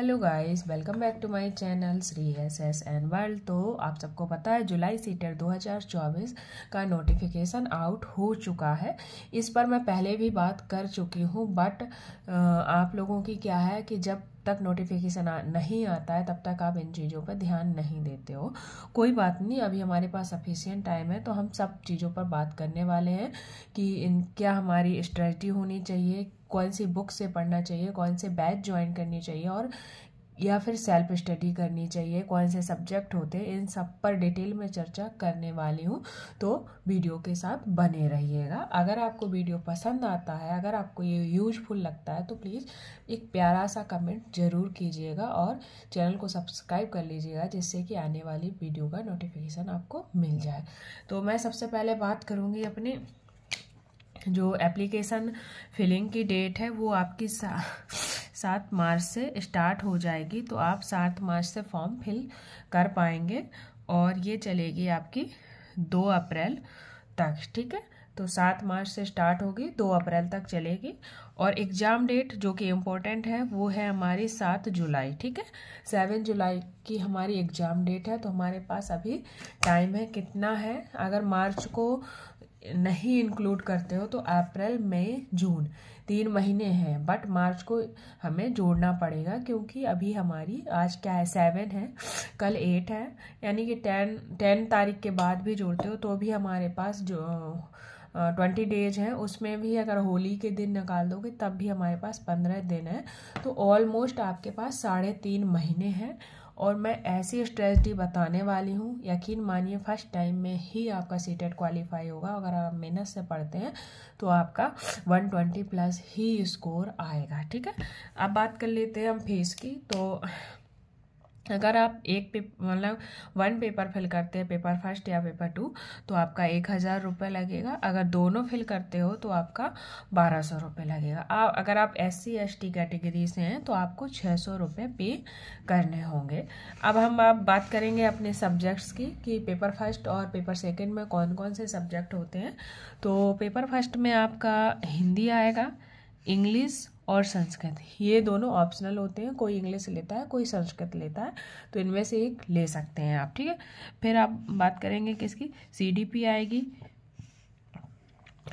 hello guys welcome back to my channel Shri S S N world तो आप सबको पता है जुलाई सीटर 2024 का नोटिफिकेशन आउट हो चुका है इस पर मैं पहले भी बात कर चुकी हूँ बट आप लोगों की क्या है कि जब तक नोटिफिकेशन नहीं आता है तब तक आप इन चीज़ों पर ध्यान नहीं देते हो कोई बात नहीं अभी हमारे पास सफिशियंट टाइम है तो हम सब चीज़ों पर बात करने वाले हैं कि इन क्या हमारी स्ट्रेटी होनी चाहिए कौन सी बुक से पढ़ना चाहिए कौन से बैच ज्वाइन करनी चाहिए और या फिर सेल्फ स्टडी करनी चाहिए कौन से सब्जेक्ट होते हैं इन सब पर डिटेल में चर्चा करने वाली हूँ तो वीडियो के साथ बने रहिएगा अगर आपको वीडियो पसंद आता है अगर आपको ये यूजफुल लगता है तो प्लीज़ एक प्यारा सा कमेंट ज़रूर कीजिएगा और चैनल को सब्सक्राइब कर लीजिएगा जिससे कि आने वाली वीडियो का नोटिफिकेशन आपको मिल जाए तो मैं सबसे पहले बात करूँगी अपने जो एप्लीकेशन फिलिंग की डेट है वो आपकी सा, सात मार्च से स्टार्ट हो जाएगी तो आप सात मार्च से फॉर्म फिल कर पाएंगे और ये चलेगी आपकी दो अप्रैल तक ठीक है तो सात मार्च से स्टार्ट होगी दो अप्रैल तक चलेगी और एग्ज़ाम डेट जो कि इम्पोर्टेंट है वो है हमारी सात जुलाई ठीक है सेवन जुलाई की हमारी एग्ज़ाम डेट है तो हमारे पास अभी टाइम है कितना है अगर मार्च को नहीं इंक्लूड करते हो तो अप्रैल मई जून तीन महीने हैं बट मार्च को हमें जोड़ना पड़ेगा क्योंकि अभी हमारी आज क्या है सेवन है कल एट है यानी कि टेन टेन तारीख के बाद भी जोड़ते हो तो भी हमारे पास जो ट्वेंटी डेज हैं उसमें भी अगर होली के दिन निकाल दोगे तब भी हमारे पास पंद्रह दिन है तो ऑलमोस्ट आपके पास साढ़े तीन महीने हैं और मैं ऐसी स्ट्रेटजी बताने वाली हूँ यकीन मानिए फर्स्ट टाइम में ही आपका सीटेट क्वालिफाई होगा अगर आप मेहनत से पढ़ते हैं तो आपका 120 प्लस ही स्कोर आएगा ठीक है अब बात कर लेते हैं हम फीस की तो अगर आप एक पे मतलब वन पेपर फिल करते हैं पेपर फर्स्ट या पेपर टू तो आपका एक हज़ार रुपये लगेगा अगर दोनों फिल करते हो तो आपका बारह सौ रुपये लगेगा आप अगर आप S C S T category से हैं तो आपको छः सौ रुपये पे करने होंगे अब हम आप बात करेंगे अपने सब्जेक्ट्स की कि पेपर फर्स्ट और पेपर सेकेंड में कौन कौन से सब्जेक्ट होते हैं तो पेपर फर्स्ट में आपका हिंदी आएगा इंग्लिश और संस्कृत ये दोनों ऑप्शनल होते हैं कोई इंग्लिश लेता है कोई संस्कृत लेता है तो इनमें से एक ले सकते हैं आप ठीक है फिर आप बात करेंगे किसकी सीडीपी आएगी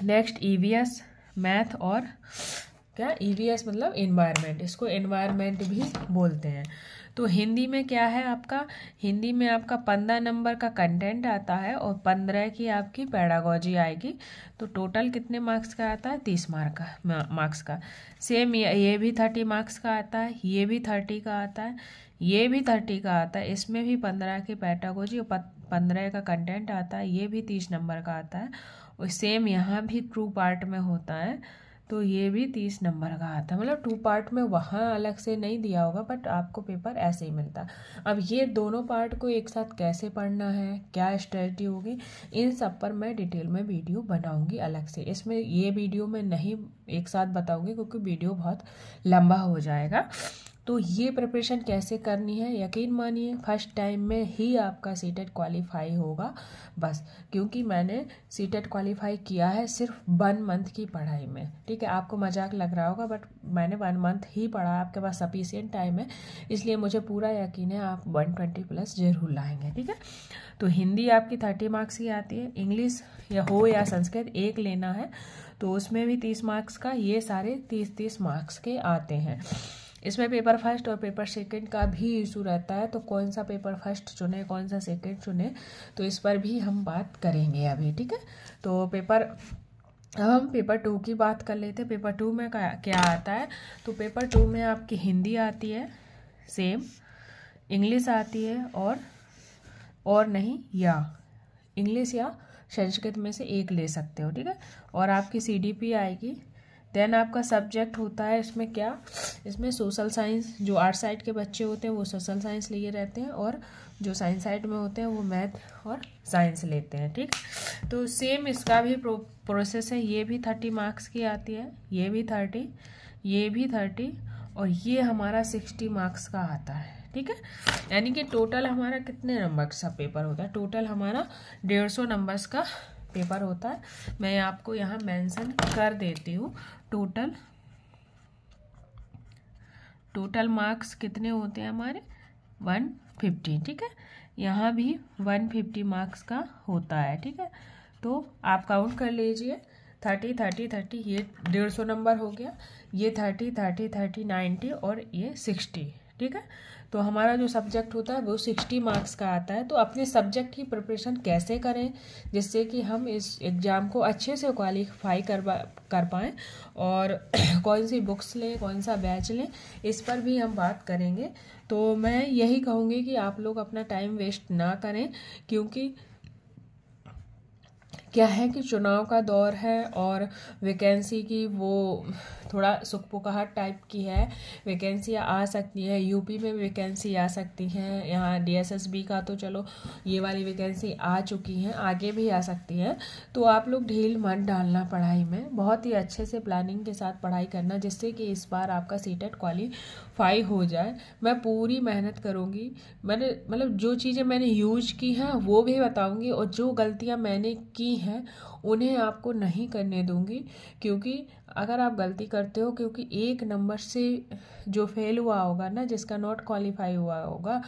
नेक्स्ट ईवीएस मैथ और क्या ईवीएस e मतलब इन्वायरमेंट इसको इन्वायरमेंट भी बोलते हैं तो हिंदी में क्या है आपका हिंदी में आपका पंद्रह नंबर का कंटेंट आता है और पंद्रह की आपकी पैडागोजी आएगी तो टोटल कितने मार्क्स का आता है तीस मार्क का मार्क्स का सेम ये भी थर्टी मार्क्स का आता है ये भी थर्टी का आता है ये भी थर्टी का आता है इसमें भी पंद्रह की पैटागोजी और पंद्रह का कंटेंट आता है ये भी तीस नंबर का आता है और सेम यहाँ भी ट्रू पार्ट में होता है तो ये भी तीस नंबर का आता है मतलब टू पार्ट में वहाँ अलग से नहीं दिया होगा बट आपको पेपर ऐसे ही मिलता अब ये दोनों पार्ट को एक साथ कैसे पढ़ना है क्या स्ट्रेटी होगी इन सब पर मैं डिटेल में वीडियो बनाऊंगी अलग से इसमें ये वीडियो में नहीं एक साथ बताऊंगी क्योंकि वीडियो बहुत लंबा हो जाएगा तो ये प्रिपरेशन कैसे करनी है यकीन मानिए फर्स्ट टाइम में ही आपका सीटेट क्वालिफाई होगा बस क्योंकि मैंने सीटेट क्वालिफाई किया है सिर्फ वन मंथ की पढ़ाई में ठीक है आपको मजाक लग रहा होगा बट मैंने वन मंथ ही पढ़ा आपके पास सफिशियंट टाइम है इसलिए मुझे पूरा यकीन है आप वन ट्वेंटी प्लस जरूर लाएंगे ठीक है तो हिंदी आपकी थर्टी मार्क्स की आती है इंग्लिश या हो या संस्कृत एक लेना है तो उसमें भी तीस मार्क्स का ये सारे तीस तीस मार्क्स के आते हैं इसमें पेपर फर्स्ट और पेपर सेकंड का भी इशू रहता है तो कौन सा पेपर फर्स्ट चुने कौन सा सेकंड चुने तो इस पर भी हम बात करेंगे अभी ठीक है तो पेपर अब हम पेपर टू की बात कर लेते हैं पेपर टू में क्या आता है तो पेपर टू में आपकी हिंदी आती है सेम इंग्लिश आती है और और नहीं या इंग्लिश या संस्कृत में से एक ले सकते हो ठीक है और आपकी सी आएगी देन आपका सब्जेक्ट होता है इसमें क्या इसमें सोशल साइंस जो आर्ट साइड के बच्चे होते हैं वो सोशल साइंस लिए रहते हैं और जो साइंस साइड में होते हैं वो मैथ और साइंस लेते हैं ठीक तो सेम इसका भी प्रो, प्रोसेस है ये भी थर्टी मार्क्स की आती है ये भी थर्टी ये भी थर्टी और ये हमारा सिक्सटी मार्क्स का आता है ठीक है यानी कि टोटल हमारा कितने नंबर का पेपर होता है टोटल हमारा डेढ़ सौ नंबर्स का पेपर होता है मैं आपको यहाँ मेंशन कर देती हूँ टोटल टोटल मार्क्स कितने होते हैं हमारे वन फिफ्टी ठीक है यहाँ भी वन फिफ्टी मार्क्स का होता है ठीक है तो आप काउंट कर लीजिए थर्टी थर्टी थर्टी ये डेढ़ सौ नंबर हो गया ये थर्टी थर्टी थर्टी नाइन्टी और ये सिक्सटी ठीक है तो हमारा जो सब्जेक्ट होता है वो सिक्सटी मार्क्स का आता है तो अपने सब्जेक्ट की प्रिपरेशन कैसे करें जिससे कि हम इस एग्ज़ाम को अच्छे से क्वालिफाई कर कर पाएँ और कौन सी बुक्स लें कौन सा बैच लें इस पर भी हम बात करेंगे तो मैं यही कहूँगी कि आप लोग अपना टाइम वेस्ट ना करें क्योंकि क्या है कि चुनाव का दौर है और वैकेंसी की वो थोड़ा सुखपुकाहट टाइप की है वैकेंसियाँ आ सकती है यूपी में वैकेंसी आ सकती हैं यहाँ डीएसएसबी का तो चलो ये वाली वैकेंसी आ चुकी हैं आगे भी आ सकती हैं तो आप लोग ढील मन डालना पढ़ाई में बहुत ही अच्छे से प्लानिंग के साथ पढ़ाई करना जिससे कि इस बार आपका सीटेट क्वालिफाई e हो जाए मैं पूरी मेहनत करूँगी मैंने मतलब जो चीज़ें मैंने यूज की हैं वो भी बताऊँगी और जो गलतियाँ मैंने की हैं उन्हें आपको नहीं करने दूँगी क्योंकि अगर आप गलती कर करते हो क्योंकि एक नंबर से जो फेल हुआ होगा ना जिसका नॉट क्वालिफाई हुआ होगा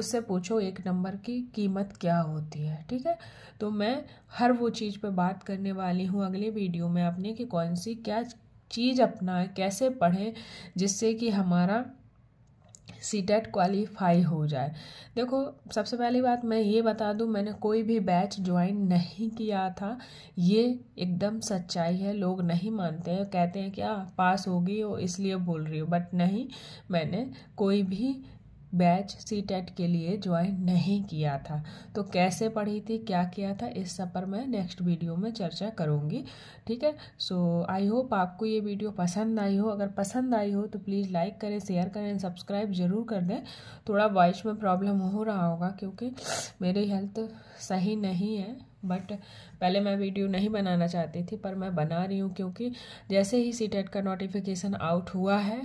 उससे पूछो एक नंबर की कीमत क्या होती है ठीक है तो मैं हर वो चीज़ पे बात करने वाली हूँ अगले वीडियो में अपने कि कौन सी क्या चीज़ अपनाएं कैसे पढ़ें जिससे कि हमारा सी टेट क्वालिफाई हो जाए देखो सबसे पहली बात मैं ये बता दूँ मैंने कोई भी बैच ज्वाइन नहीं किया था ये एकदम सच्चाई है लोग नहीं मानते हैं कहते हैं क्या हाँ, पास होगी हो इसलिए बोल रही हो बट नहीं मैंने कोई भी बैच सी टेट के लिए ज्वाइन नहीं किया था तो कैसे पढ़ी थी क्या किया था इस सब पर मैं नेक्स्ट वीडियो में चर्चा करूँगी ठीक है सो आई होप आपको ये वीडियो पसंद आई हो अगर पसंद आई हो तो प्लीज़ लाइक करें शेयर करें सब्सक्राइब ज़रूर कर दें थोड़ा वॉइस में प्रॉब्लम हो रहा होगा क्योंकि मेरी हेल्थ सही नहीं है बट पहले मैं वीडियो नहीं बनाना चाहती थी पर मैं बना रही हूँ क्योंकि जैसे ही सी का नोटिफिकेशन आउट हुआ है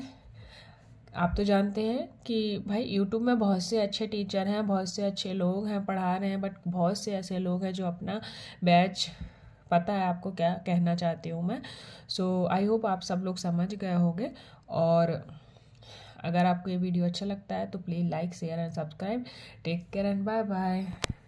आप तो जानते हैं कि भाई यूट्यूब में बहुत से अच्छे टीचर हैं बहुत से अच्छे लोग हैं पढ़ा रहे हैं बट बहुत से ऐसे लोग हैं जो अपना बैच पता है आपको क्या कहना चाहती हूँ मैं सो आई होप आप सब लोग समझ गए होंगे और अगर आपको ये वीडियो अच्छा लगता है तो please like share and subscribe take care and bye bye